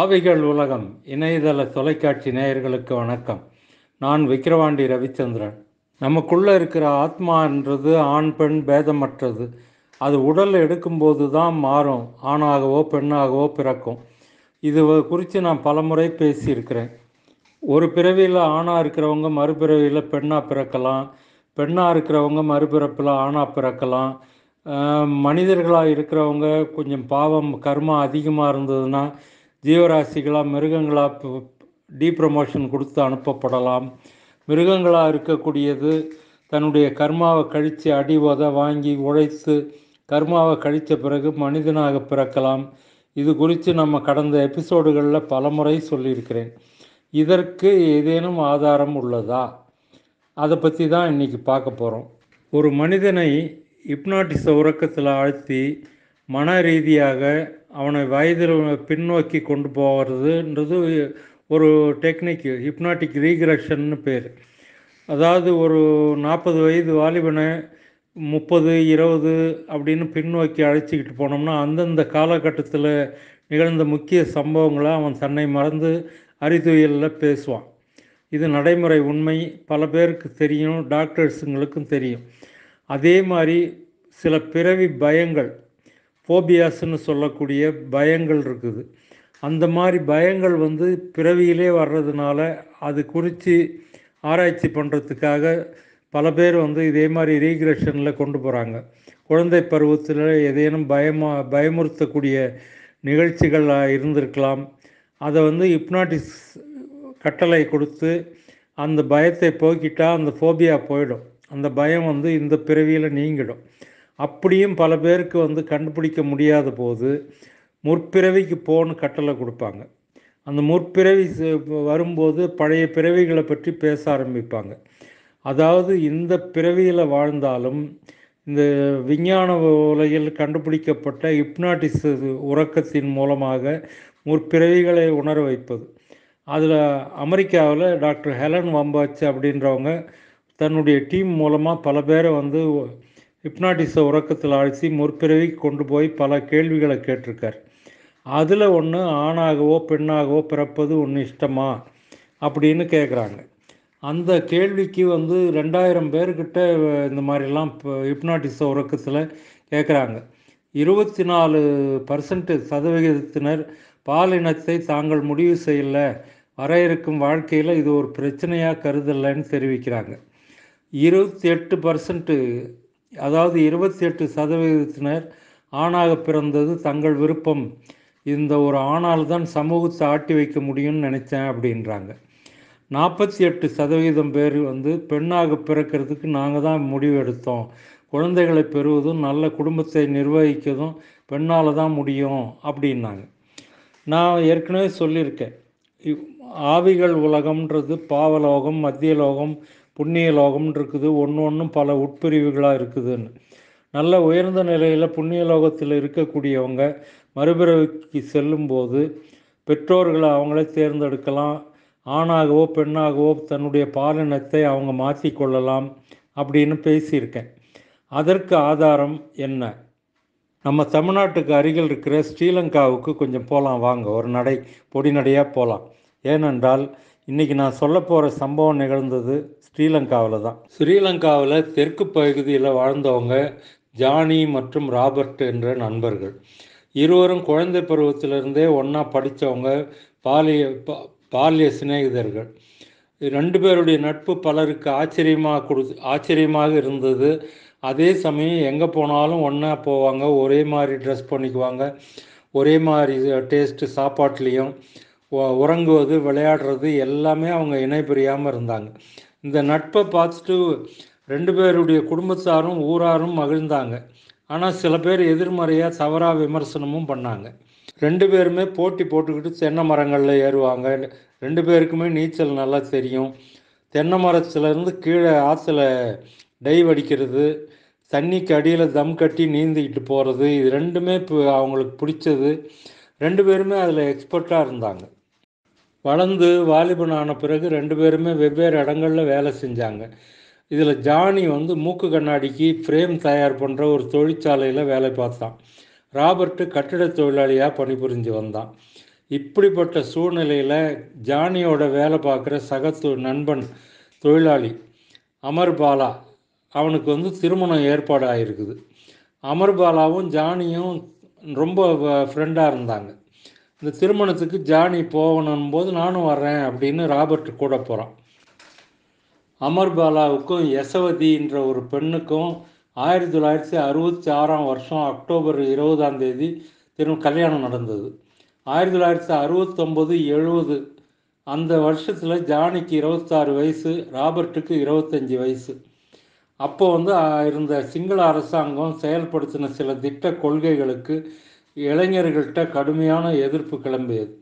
ஆவிகள் உலகம் இணையதள தொலைக்காட்சி நேயர்களுக்கு வணக்கம் நான் விக்கிரவாண்டி ரவிச்சந்திரன் நமக்குள்ளே இருக்கிற ஆத்மான்றது ஆண் பெண் பேதமற்றது அது உடல் எடுக்கும்போது தான் மாறும் ஆணாகவோ பெண்ணாகவோ பிறக்கும் இது குறித்து நான் பலமுறை பேசியிருக்கிறேன் ஒரு பிறவியில் ஆணாக இருக்கிறவங்க மறுபிறவியில் பெண்ணாக பிறக்கலாம் பெண்ணாக இருக்கிறவங்க மறுபிறப்பில் ஆணாக பிறக்கலாம் மனிதர்களாக இருக்கிறவங்க கொஞ்சம் பாவம் கர்மா அதிகமாக இருந்ததுன்னா ஜீவராசிகளாக மிருகங்களாக டீப்ரமோஷன் கொடுத்து அனுப்பப்படலாம் மிருகங்களாக இருக்கக்கூடியது தன்னுடைய கர்மாவை கழித்து அடி உத வாங்கி உழைத்து கர்மாவை கழித்த பிறகு மனிதனாக பிறக்கலாம் இது குறித்து நம்ம கடந்த எபிசோடுகளில் பலமுறை சொல்லியிருக்கிறேன் இதற்கு ஏதேனும் ஆதாரம் உள்ளதா அதை பற்றி தான் இன்றைக்கி பார்க்க போகிறோம் ஒரு மனிதனை இப்னாட்டிச உறக்கத்தில் ஆழ்த்தி மன ரீதியாக அவனை வயதில் பின்னோக்கி கொண்டு போகிறதுன்றது ஒரு டெக்னிக்கு ஹிப்னாட்டிக் ரீக்ரெஷன்னு பேர் அதாவது ஒரு நாற்பது வயது வாலிபனை முப்பது இருபது அப்படின்னு பின்னோக்கி அழைச்சிக்கிட்டு போனோம்னா அந்தந்த காலகட்டத்தில் நிகழ்ந்த முக்கிய சம்பவங்களை அவன் தன்னை மறந்து அறிதுயலில் பேசுவான் இது நடைமுறை உண்மை பல பேருக்கு தெரியும் டாக்டர்ஸுங்களுக்கும் தெரியும் அதே மாதிரி சில பிறவி பயங்கள் ஃபோபியாஸ்ன்னு சொல்லக்கூடிய பயங்கள் இருக்குது அந்த மாதிரி பயங்கள் வந்து பிறவியிலே வர்றதுனால அது குறித்து ஆராய்ச்சி பண்ணுறதுக்காக பல பேர் வந்து இதே மாதிரி ரீக்ரெஷனில் கொண்டு போகிறாங்க குழந்தை பருவத்தில் ஏதேனும் பயமாக பயமுறுத்தக்கூடிய நிகழ்ச்சிகள் இருந்திருக்கலாம் அதை வந்து இப்னாட்டிஸ் கட்டளை கொடுத்து அந்த பயத்தை போக்கிட்டால் அந்த ஃபோபியா போயிடும் அந்த பயம் வந்து இந்த பிறவியில் நீங்கிடும் அப்படியும் பல பேருக்கு வந்து கண்டுபிடிக்க முடியாத போது முற்பிறவிக்கு போன்னு கட்டளை கொடுப்பாங்க அந்த முற்பிறவி வரும்போது பழைய பிறவிகளை பற்றி பேச ஆரம்பிப்பாங்க அதாவது இந்த பிறவியில் வாழ்ந்தாலும் இந்த விஞ்ஞான உலகில் கண்டுபிடிக்கப்பட்ட இப்னாட்டிஸ் உறக்கத்தின் மூலமாக முற்பிறவிகளை உணர வைப்பது அதில் அமெரிக்காவில் டாக்டர் ஹெலன் வம்பாச்சு அப்படின்றவங்க தன்னுடைய டீம் மூலமாக பல பேரை வந்து ஹிப்னாட்டிச உறக்கத்தில் ஆழ்த்தி முற்பிறவி கொண்டு போய் பல கேள்விகளை கேட்டிருக்கார் அதில் ஒன்று ஆணாகவோ பெண்ணாகவோ பிறப்பது ஒன்று இஷ்டமா அப்படின்னு கேட்குறாங்க அந்த கேள்விக்கு வந்து ரெண்டாயிரம் பேர்கிட்ட இந்த மாதிரிலாம் இப்போ ஹிப்னாட்டிச உறக்கத்தில் கேட்குறாங்க இருபத்தி நாலு பர்சன்ட் சதவிகிதத்தினர் பாலினத்தை தாங்கள் முடிவு செய்யல வர இருக்கும் வாழ்க்கையில் இது ஒரு பிரச்சனையாக கருதலைன்னு தெரிவிக்கிறாங்க இருபத்தி எட்டு பர்சன்ட்டு அதாவது இருபத்தி எட்டு சதவீதத்தினர் ஆணாக பிறந்தது தங்கள் விருப்பம் இந்த ஒரு ஆணால் தான் சமூகத்தை ஆட்டி வைக்க முடியும்னு நினச்சேன் அப்படின்றாங்க நாற்பத்தி எட்டு சதவீதம் பேர் வந்து பெண்ணாக பிறக்கிறதுக்கு நாங்கள் தான் முடிவு எடுத்தோம் குழந்தைகளை பெறுவதும் நல்ல குடும்பத்தை நிர்வகிக்கிறதும் பெண்ணால் தான் முடியும் அப்படின்னாங்க நான் ஏற்கனவே சொல்லியிருக்கேன் ஆவிகள் உலகம்ன்றது பாவலோகம் மத்தியலோகம் புண்ணிய லோகம்னு இருக்குது ஒன்று ஒன்றும் பல உட்பிரிவுகளாக இருக்குதுன்னு நல்ல உயர்ந்த நிலையில் புண்ணிய லோகத்தில் இருக்கக்கூடியவங்க மறுபிறவிக்கு செல்லும்போது பெற்றோர்களை அவங்களே தேர்ந்தெடுக்கலாம் ஆணாகவோ பெண்ணாகவோ தன்னுடைய பாலினத்தை அவங்க மாற்றிக்கொள்ளலாம் அப்படின்னு பேசியிருக்கேன் அதற்கு ஆதாரம் என்ன நம்ம தமிழ்நாட்டுக்கு அருகில் இருக்கிற ஸ்ரீலங்காவுக்கு கொஞ்சம் போகலாம் வாங்க ஒரு நடை பொடி நடையாக போகலாம் ஏனென்றால் இன்றைக்கி நான் சொல்ல போகிற சம்பவம் நிகழ்ந்தது ஸ்ரீலங்காவில் தான் ஸ்ரீலங்காவில் தெற்கு பகுதியில் வாழ்ந்தவங்க ஜானி மற்றும் ராபர்ட் என்ற நண்பர்கள் இருவரும் குழந்தை பருவத்திலிருந்தே ஒன்றா படித்தவங்க பாலிய பாலிய சிநேகிதர்கள் ரெண்டு பேருடைய நட்பு பலருக்கு ஆச்சரியமாக கொடு ஆச்சரியமாக இருந்தது அதே சமயம் எங்கே போனாலும் ஒன்றா போவாங்க ஒரே மாதிரி ட்ரெஸ் பண்ணிக்குவாங்க ஒரே மாதிரி டேஸ்ட்டு சாப்பாட்லேயும் உறங்குவது விளையாடுறது எல்லாமே அவங்க இணை பிரியாமல் இருந்தாங்க இந்த நட்பை பார்த்துட்டு ரெண்டு பேருடைய குடும்பத்தாரும் ஊராரும் மகிழ்ந்தாங்க ஆனால் சில பேர் எதிர்மறையாக தவறாக விமர்சனமும் பண்ணாங்க ரெண்டு பேருமே போட்டி போட்டுக்கிட்டு தென்னை மரங்களில் ஏறுவாங்க ரெண்டு பேருக்குமே நீச்சல் நல்லா தெரியும் தென்னை மரத்துலேருந்து கீழே ஆற்றுல டைவ் அடிக்கிறது தண்ணிக்கு அடியில் தம் கட்டி நீந்திக்கிட்டு போகிறது இது ரெண்டுமே இப்போ அவங்களுக்கு பிடிச்சது ரெண்டு பேருமே அதில் எக்ஸ்பர்ட்டாக இருந்தாங்க வளர்ந்து வாலிபன் ஆன பிறகு ரெண்டு பேருமே வெவ்வேறு இடங்களில் வேலை செஞ்சாங்க இதில் ஜானி வந்து மூக்கு கண்ணாடிக்கு ஃப்ரேம் தயார் பண்ணுற ஒரு தொழிற்சாலையில் வேலை பார்த்தான் ராபர்ட்டு கட்டிட தொழிலாளியாக பணிபுரிஞ்சு வந்தான் இப்படிப்பட்ட சூழ்நிலையில் ஜானியோட வேலை பார்க்குற சகத்து நண்பன் தொழிலாளி அமர்பாலா அவனுக்கு வந்து திருமணம் ஏற்பாடாக இருக்குது அமர்பாலாவும் ஜானியும் ரொம்ப ஃப்ரெண்டாக இருந்தாங்க இந்த திருமணத்துக்கு ஜானி போகணும் போது நானும் வர்றேன் அப்படின்னு ராபர்ட் கூட போகிறான் அமர்பாலாவுக்கும் யசவதின்ற ஒரு பெண்ணுக்கும் ஆயிரத்தி தொள்ளாயிரத்தி அறுபத்தி ஆறாம் வருஷம் அக்டோபர் இருபதாம் தேதி திரு கல்யாணம் நடந்தது ஆயிரத்தி தொள்ளாயிரத்தி அறுபத்தொம்பது எழுபது அந்த வருஷத்தில் ஜானிக்கு இருபத்தாறு வயசு ராபர்ட்டுக்கு இருபத்தஞ்சி வயசு அப்போ வந்து இருந்த சிங்கள அரசாங்கம் செயல்படுத்தின சில திட்ட கொள்கைகளுக்கு இளைஞர்கள்ட்ட கடுமையான எதிர்ப்பு கிளம்பியது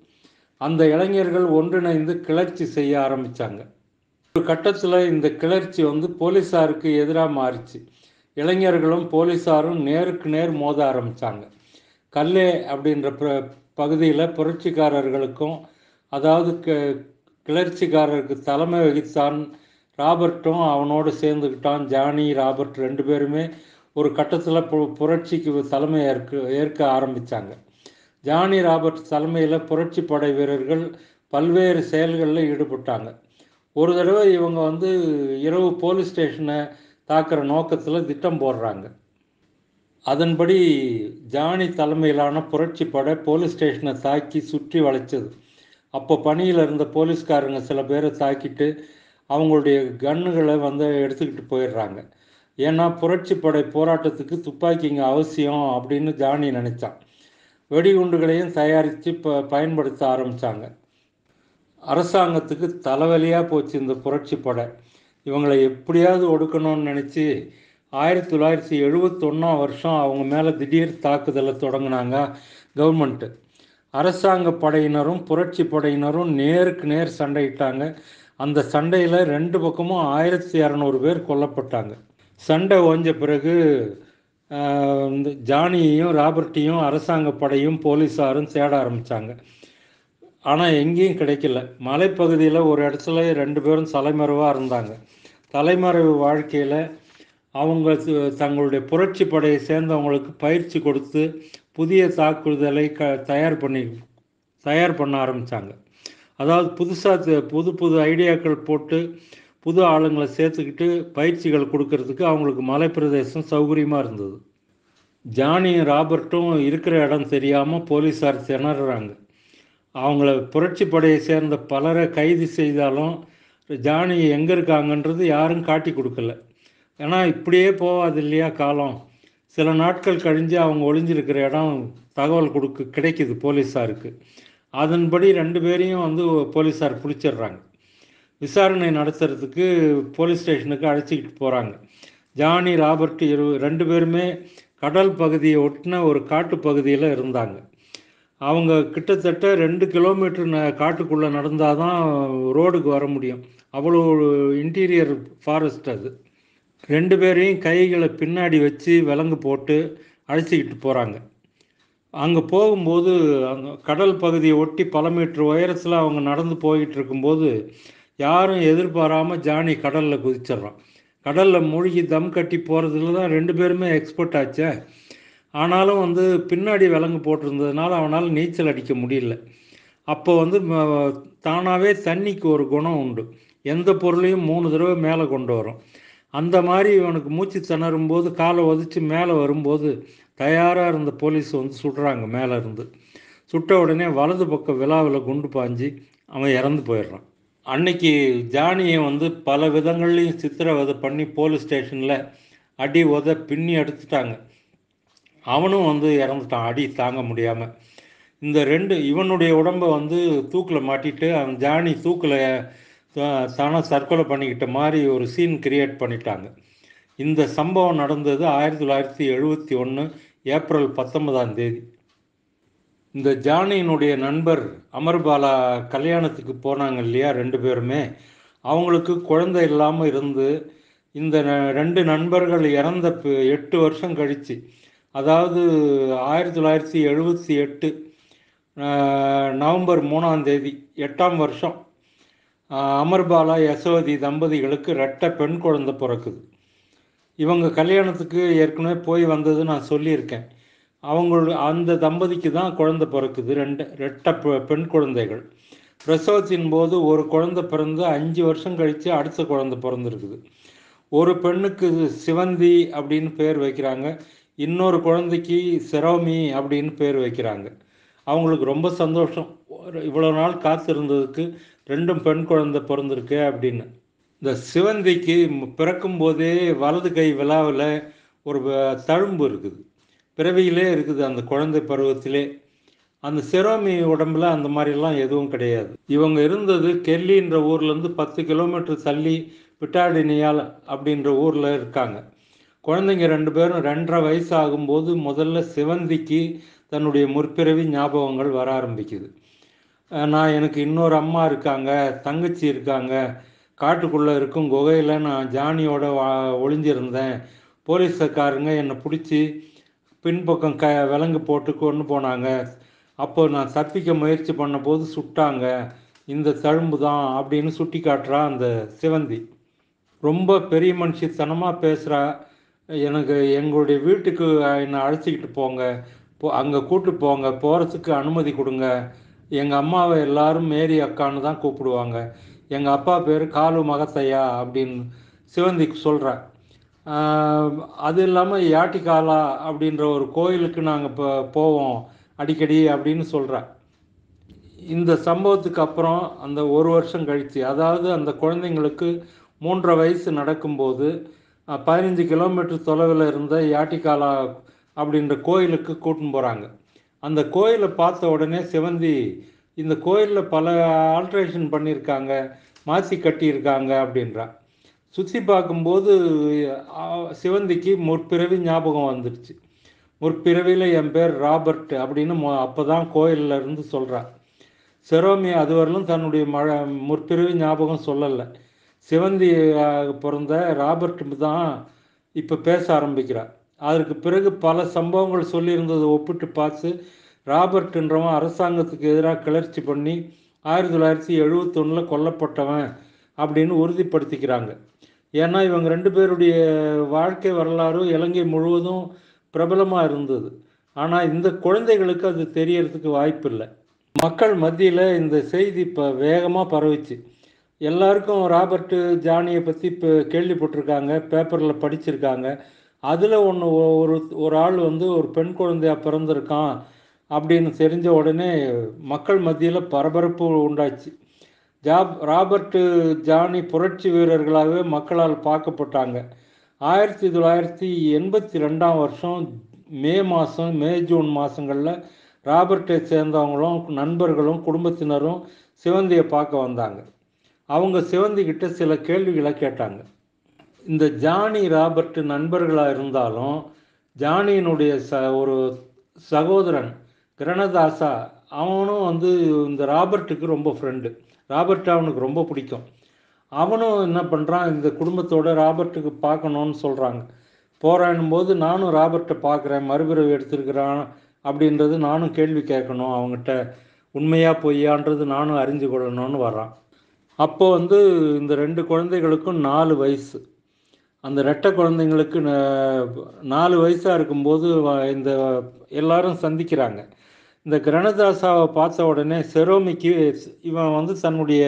அந்த இளைஞர்கள் ஒன்றிணைந்து கிளர்ச்சி செய்ய ஆரம்பித்தாங்க ஒரு கட்டத்தில் இந்த கிளர்ச்சி வந்து போலீஸாருக்கு எதிராக மாறிச்சு இளைஞர்களும் போலீஸாரும் நேருக்கு நேர் மோத ஆரம்பித்தாங்க கல்லே அப்படின்ற ப பகுதியில் புரட்சிக்காரர்களுக்கும் அதாவது க கிளர்ச்சிக்காரருக்கு தலைமை வகித்தான் ராபர்ட்டும் அவனோடு சேர்ந்துக்கிட்டான் ஜானி ராபர்ட் ரெண்டு பேருமே ஒரு கட்டத்தில் பு புரட்சிக்கு தலைமை ஏற்க ஏற்க ஆரம்பித்தாங்க ஜானி ராபர்ட் தலைமையில் புரட்சி படை வீரர்கள் பல்வேறு செயல்களில் ஈடுபட்டாங்க ஒரு தடவை இவங்க வந்து இரவு போலீஸ் ஸ்டேஷனை தாக்குற நோக்கத்தில் திட்டம் போடுறாங்க அதன்படி ஜானி தலைமையிலான புரட்சி படை போலீஸ் ஸ்டேஷனை தாக்கி சுற்றி வளைச்சது அப்போ பணியில் இருந்த போலீஸ்காரங்க சில பேரை தாக்கிட்டு அவங்களுடைய கன்னுகளை வந்து எடுத்துக்கிட்டு போயிடுறாங்க ஏன்னா புரட்சிப்படை போராட்டத்துக்கு துப்பாக்கிங்க அவசியம் அப்படின்னு ஜானி நினைச்சான் வெடிகுண்டுகளையும் தயாரித்து ப பயன்படுத்த ஆரம்பித்தாங்க அரசாங்கத்துக்கு தலைவலியாக போச்சு இந்த புரட்சிப்படை இவங்களை எப்படியாவது ஒடுக்கணும்னு நினச்சி ஆயிரத்தி தொள்ளாயிரத்தி எழுபத்தொன்னாம் வருஷம் அவங்க மேலே திடீர் தாக்குதலை தொடங்கினாங்க கவர்மெண்ட்டு அரசாங்க படையினரும் புரட்சி படையினரும் நேருக்கு நேர் சண்டையிட்டாங்க அந்த சண்டையில் ரெண்டு பக்கமும் ஆயிரத்தி இரநூறு பேர் கொல்லப்பட்டாங்க சண்டை ஓஞ்ச பிறகு ஜானியையும் ராபர்ட்டையும் அரசாங்க படையும் போலீஸாரும் தேட ஆரம்பித்தாங்க ஆனால் எங்கேயும் கிடைக்கல மலைப்பகுதியில் ஒரு இடத்துல ரெண்டு பேரும் தலைமறைவாக இருந்தாங்க தலைமறைவு வாழ்க்கையில் அவங்க தங்களுடைய புரட்சி படையை சேர்ந்தவங்களுக்கு பயிற்சி கொடுத்து புதிய தாக்குதலை க தயார் பண்ணி தயார் பண்ண ஆரம்பித்தாங்க அதாவது புதுசாக புது புது ஐடியாக்கள் போட்டு புது ஆளுங்களை சேர்த்துக்கிட்டு பயிற்சிகள் கொடுக்கறதுக்கு அவங்களுக்கு மலைப்பிரதேசம் சௌகரியமாக இருந்தது ஜானியும் ராபர்ட்டும் இருக்கிற இடம் தெரியாமல் போலீஸார் திணறாங்க அவங்கள புரட்சி படையை சேர்ந்த பலரை கைது செய்தாலும் ஜானி எங்கே இருக்காங்கன்றது யாரும் காட்டி கொடுக்கல ஏன்னா இப்படியே போவாது இல்லையா காலம் சில நாட்கள் கழிஞ்சு அவங்க ஒளிஞ்சிருக்கிற இடம் தகவல் கொடுக்க கிடைக்கிது போலீஸாருக்கு அதன்படி ரெண்டு பேரையும் வந்து போலீஸார் பிடிச்சிடுறாங்க விசாரணை நடத்துறதுக்கு போலீஸ் ஸ்டேஷனுக்கு அழைச்சிக்கிட்டு போகிறாங்க ஜானி ராபர்ட் இரு ரெண்டு பேருமே கடல் பகுதியை ஒட்டின ஒரு காட்டு பகுதியில் இருந்தாங்க அவங்க கிட்டத்தட்ட ரெண்டு கிலோமீட்டர் ந காட்டுக்குள்ளே நடந்தால் தான் ரோடுக்கு வர முடியும் அவ்வளோ இன்டீரியர் ஃபாரஸ்ட் அது ரெண்டு பேரையும் கைகளை பின்னாடி வச்சு விலங்கு போட்டு அழைச்சிக்கிட்டு போகிறாங்க அங்கே போகும்போது அங்கே கடல் பகுதியை ஒட்டி பல மீட்டர் உயரத்தில் அவங்க நடந்து போய்கிட்டு இருக்கும்போது யாரும் எதிர்பாராமல் ஜானி கடலில் குதிச்சிட்றான் கடலில் மூழ்கி தம் கட்டி போகிறதுல தான் ரெண்டு பேருமே எக்ஸ்பர்ட் ஆச்சே ஆனாலும் வந்து பின்னாடி விலங்கு போட்டிருந்ததுனால அவனால் நீச்சல் அடிக்க முடியல அப்போ வந்து தானாகவே தண்ணிக்கு ஒரு குணம் உண்டு எந்த பொருளையும் மூணு தடவை மேலே கொண்டு வரும் அந்த மாதிரி இவனுக்கு மூச்சு திணறும் போது காலை உதச்சி மேலே வரும்போது தயாராக இருந்த போலீஸ் வந்து சுடுறாங்க மேலே இருந்து சுட்ட உடனே வலது பக்கம் விழாவில் குண்டு பாஞ்சு அவன் இறந்து போயிடுறான் அன்னைக்கு ஜானியை வந்து பல விதங்கள்லையும் சித்திரவதை பண்ணி போலீஸ் ஸ்டேஷனில் அடி உத பின்னி எடுத்துட்டாங்க அவனும் வந்து இறந்துட்டான் அடி தாங்க முடியாமல் இந்த ரெண்டு இவனுடைய உடம்பை வந்து தூக்கில் மாட்டிட்டு அவன் ஜானி தூக்கில் தானே தற்கொலை பண்ணிக்கிட்ட மாதிரி ஒரு சீன் கிரியேட் பண்ணிட்டாங்க இந்த சம்பவம் நடந்தது ஆயிரத்தி தொள்ளாயிரத்தி எழுபத்தி ஒன்று ஏப்ரல் பத்தொன்பதாம் தேதி இந்த ஜானியினுடைய நண்பர் அமர்பாலா கல்யாணத்துக்கு போனாங்க இல்லையா ரெண்டு பேருமே அவங்களுக்கு குழந்தை இல்லாமல் இருந்து இந்த ரெண்டு நண்பர்கள் இறந்த எட்டு வருஷம் கழித்து அதாவது ஆயிரத்தி தொள்ளாயிரத்தி எழுபத்தி எட்டு நவம்பர் மூணாம் தேதி எட்டாம் வருஷம் அமர்பாலா யசோதி தம்பதிகளுக்கு ரெட்ட பெண் குழந்தை பிறக்குது இவங்க கல்யாணத்துக்கு ஏற்கனவே போய் வந்தது நான் சொல்லியிருக்கேன் அவங்கள அந்த தம்பதிக்கு தான் குழந்தை பிறக்குது ரெண்டு ரெட்ட பெண் குழந்தைகள் பிரசவத்தின் போது ஒரு குழந்தை பிறந்து அஞ்சு வருஷம் கழித்து அடுத்த குழந்தை பிறந்திருக்குது ஒரு பெண்ணுக்கு சிவந்தி அப்படின்னு பேர் வைக்கிறாங்க இன்னொரு குழந்தைக்கு சிரோமி அப்படின்னு பேர் வைக்கிறாங்க அவங்களுக்கு ரொம்ப சந்தோஷம் இவ்வளோ நாள் காத்திருந்ததுக்கு ரெண்டும் பெண் குழந்தை பிறந்திருக்கு அப்படின்னு இந்த சிவந்திக்கு பிறக்கும் போதே வலது கை விழாவில் ஒரு தழும்பு இருக்குது பிறவியிலே இருக்குது அந்த குழந்தை பருவத்திலே அந்த சிரோமி உடம்புல அந்த மாதிரிலாம் எதுவும் கிடையாது இவங்க இருந்தது கெல்லின்ற ஊர்லேருந்து பத்து கிலோமீட்டர் தள்ளி பிட்டாடினியால் அப்படின்ற ஊரில் இருக்காங்க குழந்தைங்க ரெண்டு பேரும் ரெண்டரை வயசு ஆகும்போது முதல்ல சிவந்திக்கு தன்னுடைய முற்பிறவி ஞாபகங்கள் வர ஆரம்பிக்குது நான் எனக்கு இன்னொரு அம்மா இருக்காங்க தங்கச்சி இருக்காங்க காட்டுக்குள்ளே இருக்கும் குகையில் நான் ஜானியோட ஒளிஞ்சிருந்தேன் போலீஸ்காரங்க என்னை பிடிச்சி பின்பக்கம் க விலங்கு போட்டு கொண்டு போனாங்க அப்போ நான் தப்பிக்க முயற்சி பண்ணும்போது சுட்டாங்க இந்த தழும்பு தான் அப்படின்னு சுட்டி காட்டுறா அந்த சிவந்தி ரொம்ப பெரிய மனுஷித்தனமாக பேசுகிறா எனக்கு எங்களுடைய வீட்டுக்கு என்னை அழைச்சிக்கிட்டு போங்க போ அங்கே கூப்பிட்டு போங்க போகிறதுக்கு அனுமதி கொடுங்க எங்கள் அம்மாவை எல்லாரும் மேரி அக்கான்னு தான் கூப்பிடுவாங்க எங்கள் அப்பா பேர் காலு மகத்தையா அப்படின்னு சிவந்திக்கு சொல்கிறேன் அது இல்லாமல் யாட்டிகாலா அப்படின்ற ஒரு கோயிலுக்கு நாங்கள் இப்போ போவோம் அடிக்கடி அப்படின்னு சொல்கிறேன் இந்த சம்பவத்துக்கு அப்புறம் அந்த ஒரு வருஷம் கழித்து அதாவது அந்த குழந்தைங்களுக்கு மூன்றரை வயசு நடக்கும்போது பதினஞ்சு கிலோமீட்டர் தொலைவில் இருந்த யாட்டிகாலா அப்படின்ற கோயிலுக்கு கூட்டின்னு போகிறாங்க அந்த கோயிலை பார்த்த உடனே சிவந்தி இந்த கோயிலில் பல ஆல்ட்ரேஷன் பண்ணியிருக்காங்க மாற்றி கட்டியிருக்காங்க அப்படின்றான் சுற்றி பார்க்கும்போது சிவந்திக்கு முற்பிறவி ஞாபகம் வந்துடுச்சு முற்பிறவியில் என் பேர் ராபர்ட் அப்படின்னு அப்போ தான் கோயிலில் இருந்து சொல்கிறார் செரோமி அதுவரையிலும் தன்னுடைய மழை முற்பிறவி ஞாபகம் சொல்லலை சிவந்தி பிறந்த ராபர்ட் தான் இப்போ பேச ஆரம்பிக்கிறார் அதற்கு பிறகு பல சம்பவங்கள் சொல்லியிருந்ததை ஒப்பிட்டு பார்த்து ராபர்ட்ன்றவன் அரசாங்கத்துக்கு எதிராக கிளர்ச்சி பண்ணி ஆயிரத்தி தொள்ளாயிரத்தி எழுபத்தொன்னில் கொல்லப்பட்டவன் அப்படின்னு உறுதிப்படுத்திக்கிறாங்க ஏன்னா இவங்க ரெண்டு பேருடைய வாழ்க்கை வரலாறு இலங்கை முழுவதும் பிரபலமாக இருந்தது ஆனால் இந்த குழந்தைகளுக்கு அது தெரியறதுக்கு வாய்ப்பு இல்லை மக்கள் மத்தியில் இந்த செய்தி இப்போ வேகமாக பரவிச்சு எல்லாருக்கும் ராபர்ட்டு ஜானியை பற்றி இப்போ கேள்விப்பட்டிருக்காங்க பேப்பரில் படிச்சிருக்காங்க அதில் ஒன்று ஒரு ஒரு ஆள் வந்து ஒரு பெண் குழந்தையாக பிறந்திருக்கான் அப்படின்னு தெரிஞ்ச உடனே மக்கள் மத்தியில் பரபரப்பு உண்டாச்சு ஜாப் ராபர்ட்டு ஜானி புரட்சி வீரர்களாகவே மக்களால் பார்க்கப்பட்டாங்க ஆயிரத்தி தொள்ளாயிரத்தி எண்பத்தி ரெண்டாம் வருஷம் மே மாதம் மே ஜூன் மாதங்களில் ராபர்ட்டை சேர்ந்தவங்களும் நண்பர்களும் குடும்பத்தினரும் சிவந்தியை பார்க்க வந்தாங்க அவங்க சிவந்திக்கிட்ட சில கேள்விகளை கேட்டாங்க இந்த ஜானி ராபர்ட் நண்பர்களாக இருந்தாலும் ஜானியினுடைய ச ஒரு சகோதரன் கிரணதாசா அவனும் வந்து இந்த ராபர்ட்டுக்கு ரொம்ப ஃப்ரெண்டு ராபர்ட் அவனுக்கு ரொம்ப பிடிக்கும் அவனும் என்ன பண்ணுறான் இந்த குடும்பத்தோட ராபர்ட்டுக்கு பார்க்கணுன்னு சொல்கிறாங்க போராடும் போது நானும் ராபர்ட்டை பார்க்குறேன் மறுபிறவு எடுத்திருக்கிறான் அப்படின்றது நானும் கேள்வி கேட்கணும் அவங்ககிட்ட உண்மையாக பொய்யான்றது நானும் அறிஞ்சு கொள்ளணும்னு வர்றான் அப்போ வந்து இந்த ரெண்டு குழந்தைகளுக்கும் நாலு வயசு அந்த ரெட்டை குழந்தைங்களுக்கு நாலு வயசாக இருக்கும்போது இந்த எல்லாரும் சந்திக்கிறாங்க இந்த கிரணதாசாவை பார்த்த உடனே செரோமிக்கு இவன் வந்து தன்னுடைய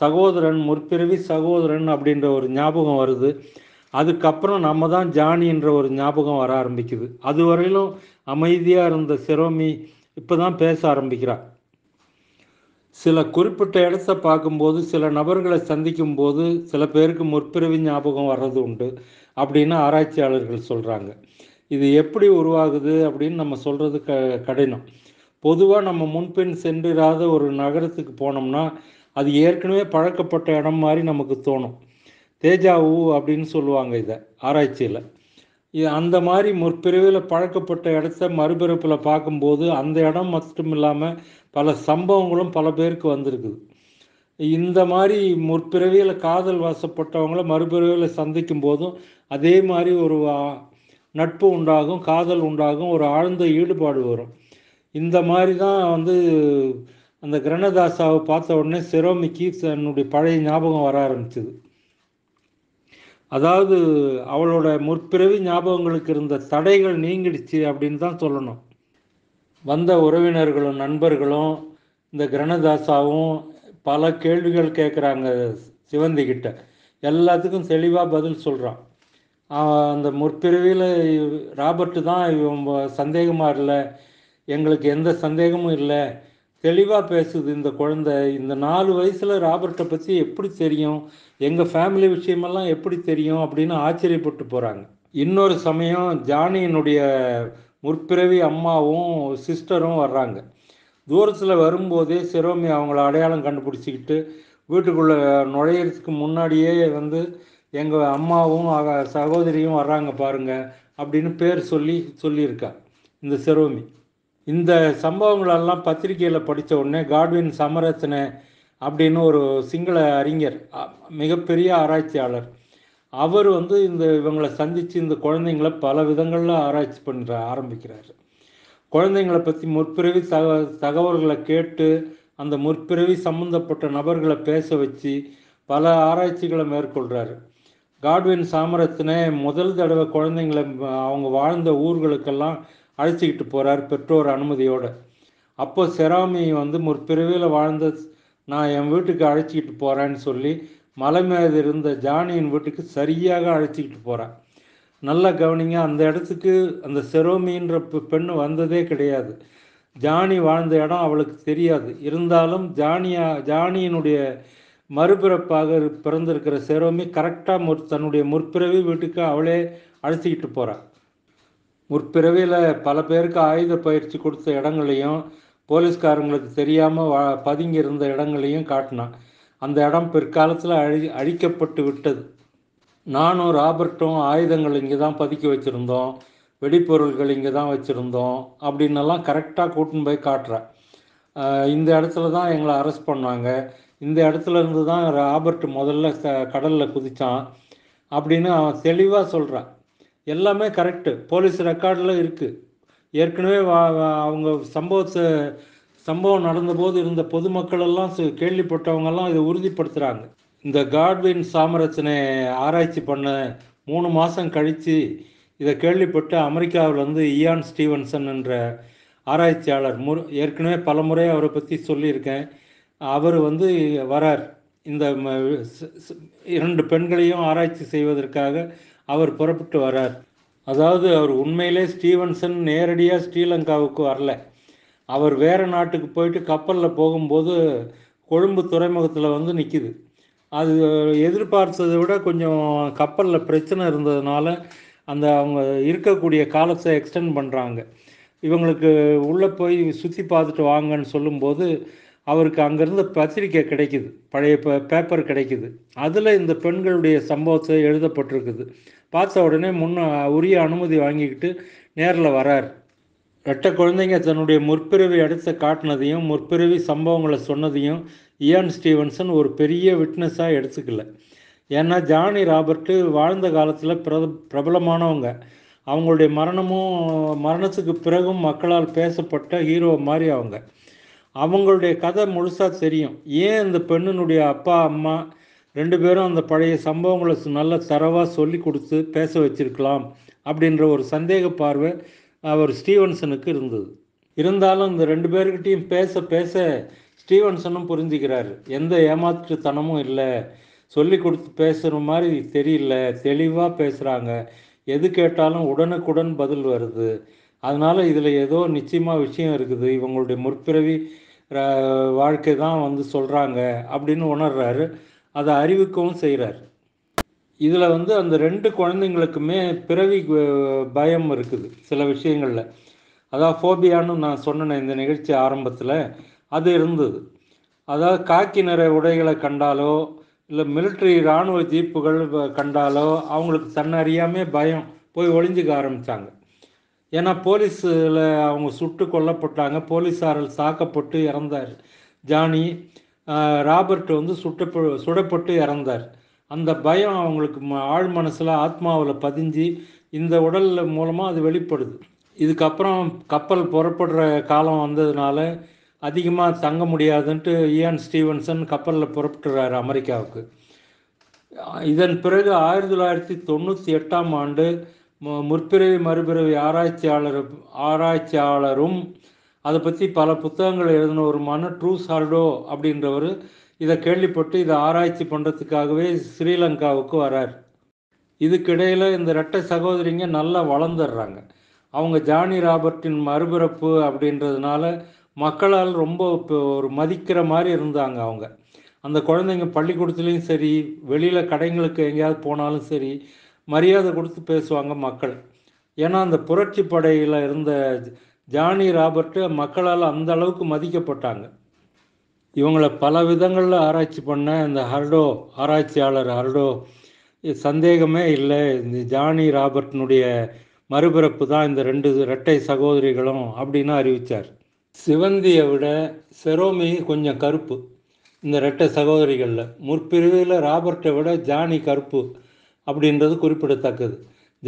சகோதரன் முற்பிறவி சகோதரன் அப்படின்ற ஒரு ஞாபகம் வருது அதுக்கப்புறம் நம்ம தான் ஜானின்ற ஒரு ஞாபகம் வர ஆரம்பிக்குது அது வரையிலும் அமைதியாக இருந்த செரோமி இப்போ தான் பேச ஆரம்பிக்கிறார் சில குறிப்பிட்ட இடத்த பார்க்கும்போது சில நபர்களை சந்திக்கும் போது சில பேருக்கு முற்பிறவி ஞாபகம் வர்றது உண்டு அப்படின்னு ஆராய்ச்சியாளர்கள் சொல்கிறாங்க இது எப்படி உருவாகுது அப்படின்னு நம்ம சொல்கிறது க கடினம் பொதுவாக நம்ம முன்பின் சென்றிராத ஒரு நகரத்துக்கு போனோம்னா அது ஏற்கனவே பழக்கப்பட்ட இடம் மாதிரி நமக்கு தோணும் தேஜாவு அப்படின்னு சொல்லுவாங்க இதை ஆராய்ச்சியில் இது அந்த மாதிரி முற்பிறவியில் பழக்கப்பட்ட இடத்த மறுபிறப்பில் பார்க்கும்போது அந்த இடம் மட்டும் இல்லாமல் பல சம்பவங்களும் பல பேருக்கு வந்திருக்குது இந்த மாதிரி முற்பிறவியில் காதல் வாசப்பட்டவங்கள மறுபிறவியில் சந்திக்கும் போதும் அதே மாதிரி ஒரு நட்பு உண்டாகும் காதல் உண்டாகும் ஒரு ஆழ்ந்த ஈடுபாடு வரும் இந்த மாதிரி தான் வந்து அந்த கிரணதாசாவை பார்த்த உடனே சிரோமிக்கு தன்னுடைய பழைய ஞாபகம் வர ஆரம்பிச்சது அதாவது அவளோட முற்பிறவி ஞாபகங்களுக்கு இருந்த தடைகள் நீங்கிடுச்சு அப்படின்னு தான் சொல்லணும் வந்த உறவினர்களும் நண்பர்களும் இந்த கிரணதாசாவும் பல கேள்விகள் கேட்குறாங்க சிவந்தி கிட்ட எல்லாத்துக்கும் தெளிவாக பதில் சொல்கிறான் அந்த முற்பிறவியில் ராபர்ட்டு தான் இவன் சந்தேகமாக இல்லை எங்களுக்கு எந்த சந்தேகமும் இல்லை தெளிவாக பேசுது இந்த குழந்தை இந்த நாலு வயசில் ராபர்ட்டை பற்றி எப்படி தெரியும் எங்கள் ஃபேமிலி விஷயமெல்லாம் எப்படி தெரியும் அப்படின்னு ஆச்சரியப்பட்டு போகிறாங்க இன்னொரு சமயம் ஜானியினுடைய முற்பிறவி அம்மாவும் சிஸ்டரும் வர்றாங்க தூரத்தில் வரும்போதே சிரோமி அவங்கள அடையாளம் கண்டுபிடிச்சிக்கிட்டு வீட்டுக்குள்ளே நுழையிறதுக்கு முன்னாடியே வந்து எங்கள் அம்மாவும் சகோதரியும் வர்றாங்க பாருங்கள் அப்படின்னு பேர் சொல்லி சொல்லியிருக்கா இந்த சிரோமி இந்த சம்பவங்களெல்லாம் பத்திரிகையில் படித்த உடனே காட்வின் சமரத்ன அப்படின்னு ஒரு சிங்கள அறிஞர் மிகப்பெரிய ஆராய்ச்சியாளர் அவர் வந்து இந்த இவங்களை சந்தித்து இந்த குழந்தைங்களை பல விதங்களில் ஆராய்ச்சி பண்ணுற ஆரம்பிக்கிறார் குழந்தைங்களை பற்றி முற்பிறவி தக தகவல்களை கேட்டு அந்த முற்பிறவி சம்மந்தப்பட்ட நபர்களை பேச வச்சு பல ஆராய்ச்சிகளை மேற்கொள்கிறாரு காட்வின் சாமரத்தினை முதல் தடவை குழந்தைங்களை அவங்க வாழ்ந்த ஊர்களுக்கெல்லாம் அழைச்சிக்கிட்டு போகிறார் பெற்றோர் அனுமதியோடு அப்போ செராமி வந்து ஒரு வாழ்ந்த நான் என் வீட்டுக்கு அழைச்சிக்கிட்டு போகிறேன்னு சொல்லி மலை மேது இருந்த ஜானியின் வீட்டுக்கு சரியாக அழைச்சிக்கிட்டு போகிறான் நல்லா கவனிங்க அந்த இடத்துக்கு அந்த செரோமின்ற பெண்ணு வந்ததே கிடையாது ஜானி வாழ்ந்த இடம் அவளுக்கு தெரியாது இருந்தாலும் ஜானியா ஜானியினுடைய மறுபிறப்பாக பிறந்திருக்கிற செரோமி கரெக்டாக தன்னுடைய முற்பிறவி வீட்டுக்கு அவளே அழைச்சிக்கிட்டு போகிறாள் முற்பிறவியில் பல பேருக்கு ஆயுத பயிற்சி கொடுத்த இடங்களையும் போலீஸ்காரங்களுக்கு தெரியாமல் வ பதுங்கி இருந்த இடங்களையும் காட்டினான் அந்த இடம் பிற்காலத்தில் அழி அழிக்கப்பட்டு விட்டது நானும் ராபர்ட்டும் ஆயுதங்கள் இங்கே தான் பதுக்கி வச்சுருந்தோம் வெடிப்பொருள்கள் இங்கே தான் வச்சுருந்தோம் அப்படின்னெல்லாம் கரெக்டாக கூட்டின்னு போய் காட்டுறேன் இந்த இடத்துல தான் எங்களை அரெஸ்ட் பண்ணாங்க இந்த இடத்துல இருந்து தான் ராபர்ட் முதல்ல கடலில் குதித்தான் அப்படின்னு அவன் தெளிவாக சொல்கிறான் எல்லாமே கரெக்டு போலீஸ் ரெக்கார்டில் இருக்குது ஏற்கனவே அவங்க சம்பவத்தை சம்பவம் நடந்தபோது இருந்த பொதுமக்கள் எல்லாம் கேள்விப்பட்டவங்கெல்லாம் இதை உறுதிப்படுத்துகிறாங்க இந்த காட்வின் சாமரத்தினை ஆராய்ச்சி பண்ண மூணு மாதம் கழித்து இதை கேள்விப்பட்டு அமெரிக்காவிலேருந்து இயான் ஸ்டீவன்சன் என்ற ஆராய்ச்சியாளர் மு ஏற்கனவே பல முறை அவரை பற்றி சொல்லியிருக்கேன் அவர் வந்து வரார் இந்த இரண்டு பெண்களையும் ஆராய்ச்சி செய்வதற்காக அவர் புறப்பட்டு வரார் அதாவது அவர் உண்மையிலே ஸ்டீவன்சன் நேரடியாக ஸ்ரீலங்காவுக்கு வரல அவர் வேறு நாட்டுக்கு போயிட்டு கப்பலில் போகும்போது கொழும்பு துறைமுகத்தில் வந்து நிற்கிது அது எதிர்பார்த்ததை விட கொஞ்சம் கப்பலில் பிரச்சனை இருந்ததுனால அந்த அவங்க இருக்கக்கூடிய காலத்தை எக்ஸ்டெண்ட் பண்ணுறாங்க இவங்களுக்கு உள்ளே போய் சுற்றி பார்த்துட்டு வாங்கன்னு சொல்லும்போது அவருக்கு அங்கேருந்து பத்திரிக்கை கிடைக்குது பழைய பேப்பர் கிடைக்குது அதில் இந்த பெண்களுடைய சம்பவத்தை எழுதப்பட்டிருக்குது பார்த்த உடனே முன் உரிய அனுமதி வாங்கிக்கிட்டு நேரில் வரார் ரெட்ட குழந்தைங்க தன்னுடைய முற்பிறவி அடுத்த காட்டினதையும் முற்பிறவி சம்பவங்களை சொன்னதையும் இயான் ஸ்டீவன்சன் ஒரு பெரிய விட்னஸாக எடுத்துக்கல ஏன்னா ஜானி ராபர்ட்டு வாழ்ந்த காலத்தில் பிர பிரபலமானவங்க அவங்களுடைய மரணமும் மரணத்துக்கு பிறகும் மக்களால் பேசப்பட்ட ஹீரோ மாதிரி அவங்க அவங்களுடைய கதை முழுசாக தெரியும் ஏன் இந்த பெண்ணினுடைய அப்பா அம்மா ரெண்டு பேரும் அந்த பழைய சம்பவங்களை நல்ல தரவாக சொல்லி கொடுத்து பேச வச்சிருக்கலாம் அப்படின்ற ஒரு சந்தேக பார்வை அவர் ஸ்டீவன்சனுக்கு இருந்தது இருந்தாலும் இந்த ரெண்டு பேர்கிட்டையும் பேச பேச ஸ்டீவன்சனும் புரிஞ்சுக்கிறார் எந்த ஏமாற்றுத்தனமும் இல்லை சொல்லி கொடுத்து பேசுகிற மாதிரி தெரியல தெளிவாக பேசுகிறாங்க எது கேட்டாலும் உடனுக்குடன் பதில் வருது அதனால் இதில் ஏதோ நிச்சயமாக விஷயம் இருக்குது இவங்களுடைய முற்பிறவி வாழ்க்கை தான் வந்து சொல்கிறாங்க அப்படின்னு உணர்றாரு அதை அறிவிக்கவும் செய்கிறார் இதில் வந்து அந்த ரெண்டு குழந்தைங்களுக்குமே பிறவி பயம் இருக்குது சில விஷயங்களில் அதாவது ஃபோபியான்னு நான் சொன்னேன் இந்த நிகழ்ச்சி ஆரம்பத்தில் அது இருந்தது அதாவது காக்கி நிற உடைகளை கண்டாலோ இல்லை மிலிட்ரி இராணுவ ஜீப்புகள் கண்டாலோ அவங்களுக்கு தன்னறியாமே பயம் போய் ஒளிஞ்சிக்க ஆரம்பித்தாங்க ஏன்னா போலீஸில் அவங்க சுட்டு கொல்லப்பட்டாங்க போலீஸாரால் தாக்கப்பட்டு இறந்தார் ஜானி ராபர்ட் வந்து சுட்டப்ப சுடப்பட்டு இறந்தார் அந்த பயம் அவங்களுக்கு ஆழ் மனசில் ஆத்மாவில் பதிஞ்சு இந்த உடலில் மூலமாக அது வெளிப்படுது இதுக்கப்புறம் கப்பல் புறப்படுற காலம் வந்ததுனால அதிகமாக தங்க முடியாதுன்ட்டு இயான் ஸ்டீவன்சன் கப்பலில் புறப்பட்டுறாரு அமெரிக்காவுக்கு இதன் பிறகு ஆயிரத்தி தொள்ளாயிரத்தி தொண்ணூற்றி எட்டாம் ஆண்டு முற்பிறவி மறுபிறவி ஆராய்ச்சியாளர் ஆராய்ச்சியாளரும் அதை பற்றி பல புத்தகங்கள் எழுதின மனு ட்ரூ சால்டோ அப்படின்றவர் இதை கேள்விப்பட்டு இதை ஆராய்ச்சி பண்ணுறதுக்காகவே ஸ்ரீலங்காவுக்கு வரார் இதுக்கிடையில் இந்த ரெட்டை சகோதரிங்க நல்லா வளர்ந்துடுறாங்க அவங்க ஜானி ராபர்ட்டின் மறுபிறப்பு அப்படின்றதுனால மக்களால் ரொம்ப ஒரு மதிக்கிற மாதிரி இருந்தாங்க அவங்க அந்த குழந்தைங்க பள்ளிக்கூடத்துலேயும் சரி வெளியில் கடைங்களுக்கு எங்கேயாவது போனாலும் சரி மரியாதை கொடுத்து பேசுவாங்க மக்கள் ஏன்னா அந்த புரட்சி படையில் இருந்த ஜானி ராபர்ட்டு மக்களால் அந்த அளவுக்கு மதிக்கப்பட்டாங்க இவங்களை பல விதங்களில் ஆராய்ச்சி பண்ண இந்த ஹர்டோ ஆராய்ச்சியாளர் ஹர்டோ சந்தேகமே இல்லை இந்த ஜானி ராபர்ட்னுடைய மறுபிறப்பு தான் இந்த ரெண்டு இரட்டை சகோதரிகளும் அப்படின்னு அறிவித்தார் சிவந்தியை விட செரோமி கொஞ்சம் கருப்பு இந்த இரட்டை சகோதரிகளில் முற்பிரிவில் ராபர்ட்டை விட ஜானி கருப்பு அப்படின்றது குறிப்பிடத்தக்கது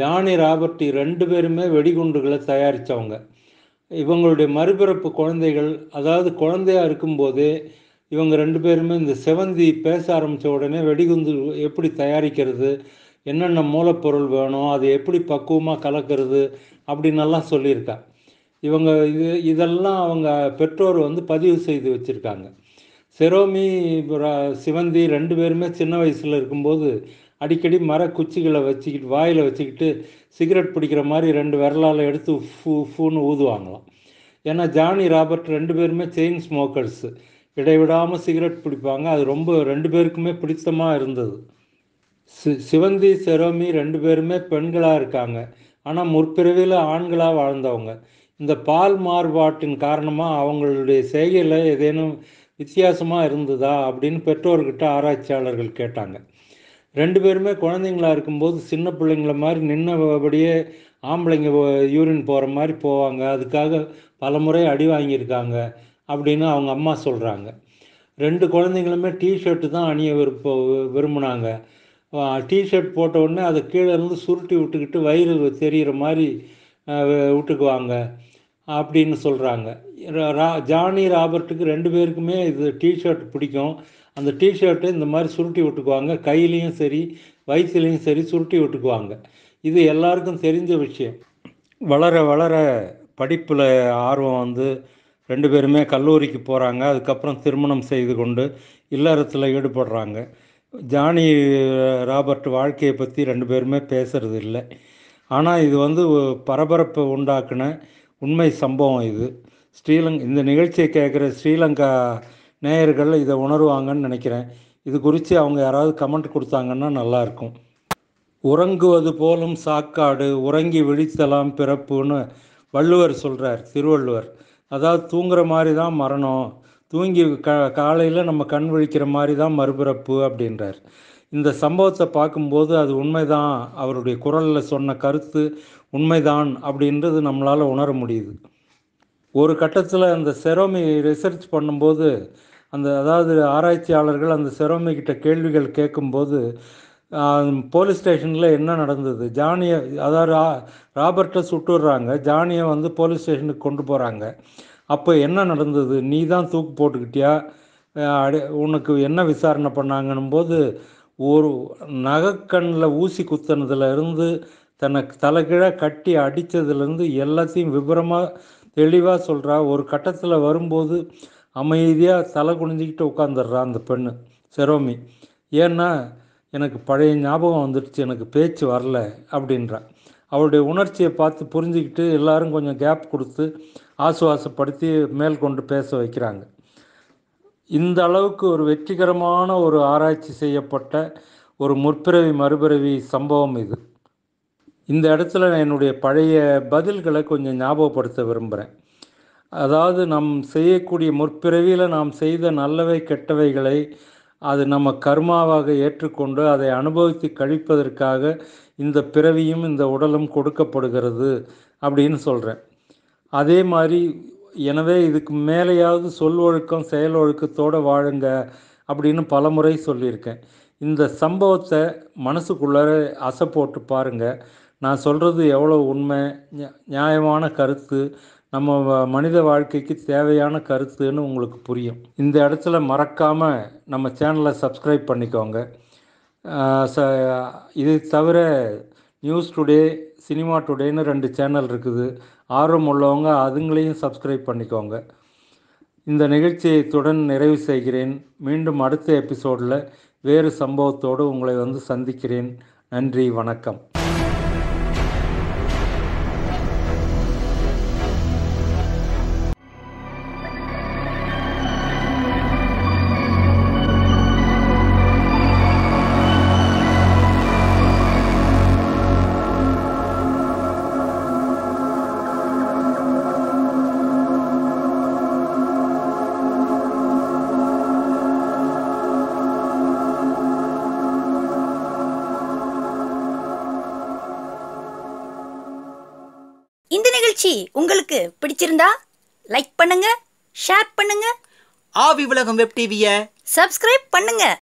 ஜானி ராபர்ட் ரெண்டு பேருமே வெடிகுண்டுகளை தயாரித்தவங்க இவங்களுடைய மறுபிறப்பு குழந்தைகள் அதாவது குழந்தையாக இருக்கும்போதே இவங்க ரெண்டு பேருமே இந்த செவந்தி பேச ஆரம்பித்த உடனே வெடிகுந்து எப்படி தயாரிக்கிறது என்னென்ன மூலப்பொருள் வேணும் அது எப்படி பக்குவமாக கலக்கிறது அப்படின்னெல்லாம் சொல்லியிருக்கா இவங்க இது இதெல்லாம் அவங்க பெற்றோர் வந்து பதிவு செய்து வச்சுருக்காங்க செரோமி சிவந்தி ரெண்டு பேருமே சின்ன வயசில் இருக்கும்போது அடிக்கடி மரக்குச்சிகளை வச்சுக்கிட்டு வாயில் வச்சுக்கிட்டு சிகரெட் பிடிக்கிற மாதிரி ரெண்டு விரலால் எடுத்து ஃபூ ஃபூன்னு ஊதுவாங்களாம் ஏன்னா ஜானி ராபர்ட் ரெண்டு பேருமே செயின் ஸ்மோக்கர்ஸு இடைவிடாமல் சிகரெட் பிடிப்பாங்க அது ரொம்ப ரெண்டு பேருக்குமே பிடித்தமாக இருந்தது சி சிவந்தி செரோமி ரெண்டு பேருமே பெண்களாக இருக்காங்க ஆனால் முற்பிறவியில் ஆண்களாக வாழ்ந்தவங்க இந்த பால் மாறுபாட்டின் காரணமாக அவங்களுடைய செய்கையில் ஏதேனும் வித்தியாசமாக இருந்ததா அப்படின்னு பெற்றோர்கிட்ட ஆராய்ச்சியாளர்கள் கேட்டாங்க ரெண்டு பேருமே குழந்தைங்களா இருக்கும்போது சின்ன பிள்ளைங்கள மாதிரி நின்னபடியே ஆம்பளைங்க யூரின் போகிற மாதிரி போவாங்க அதுக்காக பல முறை அடி வாங்கியிருக்காங்க அப்படின்னு அவங்க அம்மா சொல்கிறாங்க ரெண்டு குழந்தைங்களுமே டிஷர்ட்டு தான் அணிய விருப்ப விரும்பினாங்க டிஷர்ட் போட்ட உடனே அதை கீழே இருந்து சுருட்டி விட்டுக்கிட்டு வயிறு தெரிகிற மாதிரி விட்டுக்குவாங்க அப்படின்னு சொல்கிறாங்க ரா ஜானி ராபர்ட்டுக்கு ரெண்டு பேருக்குமே இது டிஷர்ட் பிடிக்கும் அந்த டிஷர்ட்டை இந்த மாதிரி சுருட்டி விட்டுக்குவாங்க கையிலையும் சரி வயசுலேயும் சரி சுருட்டி விட்டுக்குவாங்க இது எல்லாருக்கும் தெரிஞ்ச விஷயம் வளர வளர படிப்பில் ஆர்வம் வந்து ரெண்டு பேருமே கல்லூரிக்கு போகிறாங்க அதுக்கப்புறம் திருமணம் செய்து கொண்டு இல்லறத்தில் ஈடுபடுறாங்க ஜானி ராபர்ட் வாழ்க்கையை பற்றி ரெண்டு பேருமே பேசுறது இல்லை ஆனால் இது வந்து பரபரப்பை உண்டாக்குன உண்மை சம்பவம் இது ஸ்ரீலங் இந்த நிகழ்ச்சியை கேட்குற ஸ்ரீலங்கா நேயர்கள் இதை உணர்வாங்கன்னு நினைக்கிறேன் இது குறித்து அவங்க யாராவது கமெண்ட் கொடுத்தாங்கன்னா நல்லாயிருக்கும் உறங்குவது போலும் சாக்காடு உறங்கி விழித்தலாம் பிறப்புன்னு வள்ளுவர் சொல்கிறார் திருவள்ளுவர் அதாவது தூங்குற மாதிரி தான் மரணம் தூங்கி க காலையில் நம்ம கண் விழிக்கிற மாதிரி தான் மறுபிறப்பு அப்படின்றார் இந்த சம்பவத்தை பார்க்கும்போது அது உண்மைதான் அவருடைய குரலில் சொன்ன கருத்து உண்மைதான் அப்படின்றது நம்மளால் உணர முடியுது ஒரு கட்டத்தில் அந்த செரோமி ரிசர்ச் பண்ணும்போது அந்த அதாவது ஆராய்ச்சியாளர்கள் அந்த சிரமிக்கிட்ட கேள்விகள் கேட்கும்போது போலீஸ் ஸ்டேஷனில் என்ன நடந்தது ஜானியை அதாவது ராபர்ட்டை சுட்டுடுறாங்க ஜானியை வந்து போலீஸ் ஸ்டேஷனுக்கு கொண்டு போகிறாங்க அப்போ என்ன நடந்தது நீ தான் தூக்கு போட்டுக்கிட்டியா உனக்கு என்ன விசாரணை பண்ணாங்கன்னும் போது ஒரு நகைக்கண்ணில் ஊசி குத்துனதுல இருந்து தனக்கு தலைகீழ கட்டி அடித்ததுலேருந்து எல்லாத்தையும் விபரமாக தெளிவாக சொல்கிறா ஒரு கட்டத்தில் வரும்போது அமைதியாக தலை குனிஞ்சிக்கிட்டு உட்காந்துடுறா அந்த பெண்ணு செரோமி ஏன்னா எனக்கு பழைய ஞாபகம் வந்துடுச்சு எனக்கு பேச்சு வரல அப்படின்றா அவருடைய உணர்ச்சியை பார்த்து புரிஞ்சுக்கிட்டு எல்லாரும் கொஞ்சம் கேப் கொடுத்து ஆசுவாசப்படுத்தி மேல் கொண்டு பேச வைக்கிறாங்க இந்த அளவுக்கு ஒரு வெற்றிகரமான ஒரு ஆராய்ச்சி செய்யப்பட்ட ஒரு முற்பிறவி மறுபிறவி சம்பவம் இது இந்த இடத்துல நான் என்னுடைய பழைய பதில்களை கொஞ்சம் ஞாபகப்படுத்த விரும்புகிறேன் அதாவது நம் செய்யக்கூடிய முற்பிறவியில் நாம் செய்த நல்லவை கெட்டவைகளை அது நம்ம கர்மாவாக ஏற்றுக்கொண்டு அதை அனுபவித்து கழிப்பதற்காக இந்த பிறவியும் இந்த உடலும் கொடுக்கப்படுகிறது அப்படின்னு சொல்கிறேன் அதே மாதிரி எனவே இதுக்கு மேலேயாவது சொல் ஒழுக்கம் செயல் ஒழுக்கத்தோடு வாழுங்க அப்படின்னு பலமுறை சொல்லியிருக்கேன் இந்த சம்பவத்தை மனசுக்குள்ளார அசை போட்டு பாருங்கள் நான் சொல்கிறது எவ்வளோ உண்மை நியாயமான கருத்து நம்ம மனித வாழ்க்கைக்கு தேவையான கருத்துன்னு உங்களுக்கு புரியும் இந்த இடத்துல மறக்காமல் நம்ம சேனலை சப்ஸ்கிரைப் பண்ணிக்கோங்க ச இது தவிர நியூஸ் டுடே சினிமா டுடேன்னு ரெண்டு சேனல் இருக்குது ஆர்வம் உள்ளவங்க அதுங்களையும் சப்ஸ்கிரைப் பண்ணிக்கோங்க இந்த நிகழ்ச்சியை தொடர்ந்து நிறைவு செய்கிறேன் மீண்டும் அடுத்த எபிசோடில் வேறு சம்பவத்தோடு உங்களை வந்து சந்திக்கிறேன் நன்றி வணக்கம் உலகம் வெப் டிவியை சப்ஸ்கிரைப் பண்ணுங்க